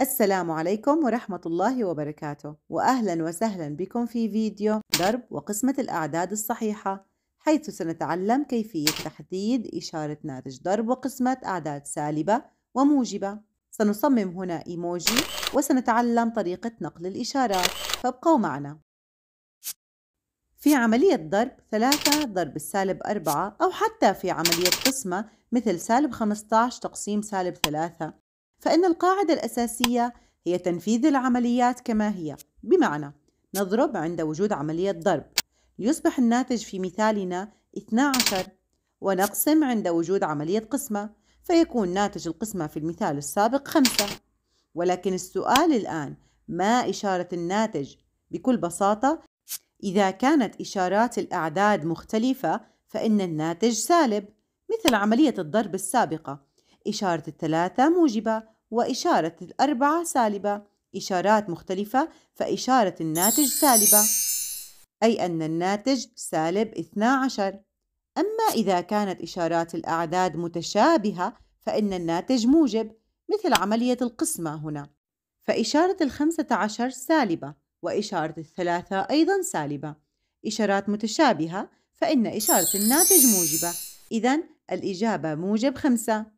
السلام عليكم ورحمة الله وبركاته وأهلا وسهلا بكم في فيديو ضرب وقسمة الأعداد الصحيحة حيث سنتعلم كيفية تحديد إشارة ناتج ضرب وقسمة أعداد سالبة وموجبة سنصمم هنا إيموجي وسنتعلم طريقة نقل الإشارات فابقوا معنا في عملية ضرب 3 ضرب السالب 4 أو حتى في عملية قسمة مثل سالب 15 تقسيم سالب 3 فإن القاعدة الأساسية هي تنفيذ العمليات كما هي بمعنى نضرب عند وجود عملية ضرب ليصبح الناتج في مثالنا 12 ونقسم عند وجود عملية قسمة فيكون ناتج القسمة في المثال السابق 5 ولكن السؤال الآن ما إشارة الناتج؟ بكل بساطة إذا كانت إشارات الأعداد مختلفة فإن الناتج سالب مثل عملية الضرب السابقة إشارة الثلاثة موجبة وإشارة الأربعة سالبة إشارات مختلفة فإشارة الناتج سالبة أي أن الناتج سالب 12 أما إذا كانت إشارات الأعداد متشابهة فإن الناتج موجب مثل عملية القسمة هنا فإشارة الخمسة عشر سالبة وإشارة الثلاثة أيضا سالبة إشارات متشابهة فإن إشارة الناتج موجبة إذا الإجابة موجب خمسة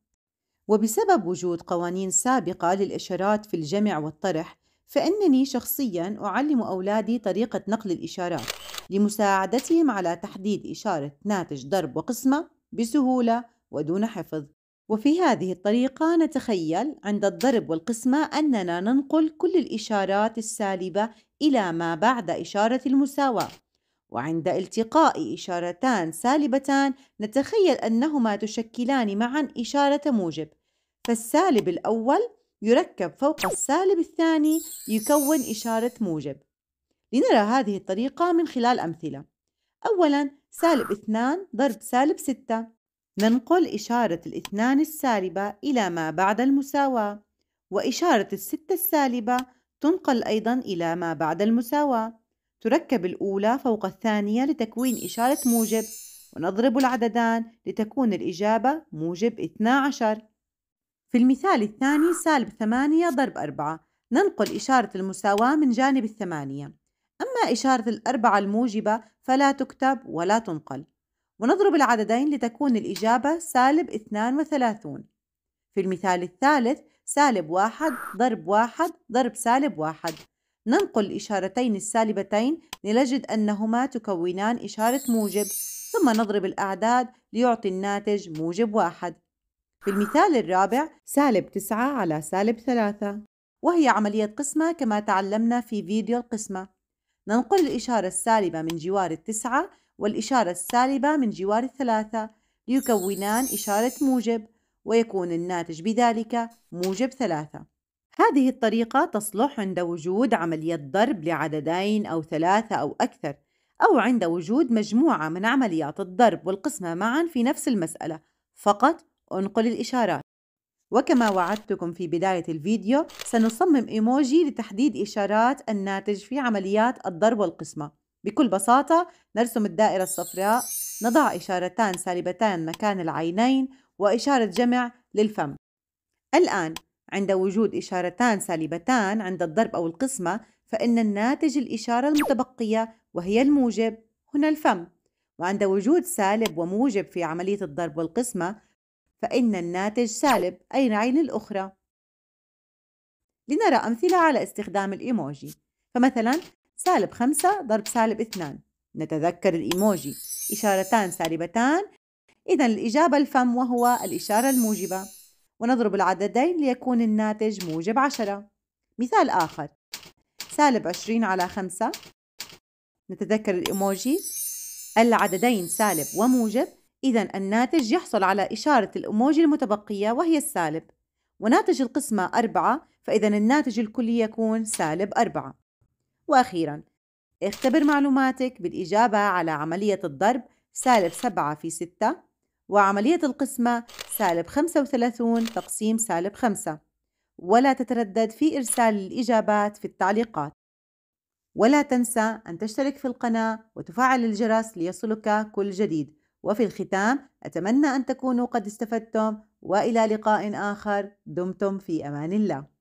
وبسبب وجود قوانين سابقة للإشارات في الجمع والطرح فإنني شخصيا أعلم أولادي طريقة نقل الإشارات لمساعدتهم على تحديد إشارة ناتج ضرب وقسمة بسهولة ودون حفظ وفي هذه الطريقة نتخيل عند الضرب والقسمة أننا ننقل كل الإشارات السالبة إلى ما بعد إشارة المساواة وعند التقاء إشارتان سالبتان نتخيل أنهما تشكلان معا إشارة موجب فالسالب الأول يركب فوق السالب الثاني يكون إشارة موجب لنرى هذه الطريقة من خلال أمثلة أولا سالب اثنان ضرب سالب ستة ننقل إشارة الاثنان السالبة إلى ما بعد المساواة وإشارة الستة السالبة تنقل أيضا إلى ما بعد المساواة تركب الأولى فوق الثانية لتكوين إشارة موجب ونضرب العددان لتكون الإجابة موجب 12 في المثال الثاني سالب 8 ضرب 4 ننقل إشارة المساواة من جانب الثمانية أما إشارة الأربعة الموجبة فلا تكتب ولا تنقل ونضرب العددين لتكون الإجابة سالب 32 في المثال الثالث سالب واحد ضرب واحد ضرب سالب واحد ننقل الإشارتين السالبتين لنجد أنهما تكونان إشارة موجب ثم نضرب الأعداد ليعطي الناتج موجب واحد في المثال الرابع سالب 9 على سالب 3 وهي عملية قسمة كما تعلمنا في فيديو القسمة ننقل الإشارة السالبة من جوار التسعة والإشارة السالبة من جوار الثلاثة ليكونان إشارة موجب ويكون الناتج بذلك موجب ثلاثة هذه الطريقة تصلح عند وجود عملية ضرب لعددين أو ثلاثة أو أكثر، أو عند وجود مجموعة من عمليات الضرب والقسمة معًا في نفس المسألة، فقط انقل الإشارات. وكما وعدتكم في بداية الفيديو، سنصمم إيموجي لتحديد إشارات الناتج في عمليات الضرب والقسمة. بكل بساطة، نرسم الدائرة الصفراء، نضع إشارتان سالبتان مكان العينين، وإشارة جمع للفم. الآن عند وجود إشارتان سالبتان عند الضرب أو القسمة فإن الناتج الإشارة المتبقية وهي الموجب هنا الفم وعند وجود سالب وموجب في عملية الضرب والقسمة فإن الناتج سالب أي العين الأخرى لنرى أمثلة على استخدام الإيموجي فمثلا سالب خمسة ضرب سالب اثنان نتذكر الإيموجي إشارتان سالبتان إذا الإجابة الفم وهو الإشارة الموجبة ونضرب العددين ليكون الناتج موجب عشرة مثال آخر سالب عشرين على خمسة نتذكر الإيموجي العددين سالب وموجب إذا الناتج يحصل على إشارة الإيموجي المتبقية وهي السالب وناتج القسمة أربعة فإذا الناتج الكلي يكون سالب أربعة وأخيراً اختبر معلوماتك بالإجابة على عملية الضرب سالب سبعة في ستة وعملية القسمة سالب 35 تقسيم سالب 5 ولا تتردد في إرسال الإجابات في التعليقات ولا تنسى أن تشترك في القناة وتفعل الجرس ليصلك كل جديد وفي الختام أتمنى أن تكونوا قد استفدتم وإلى لقاء آخر دمتم في أمان الله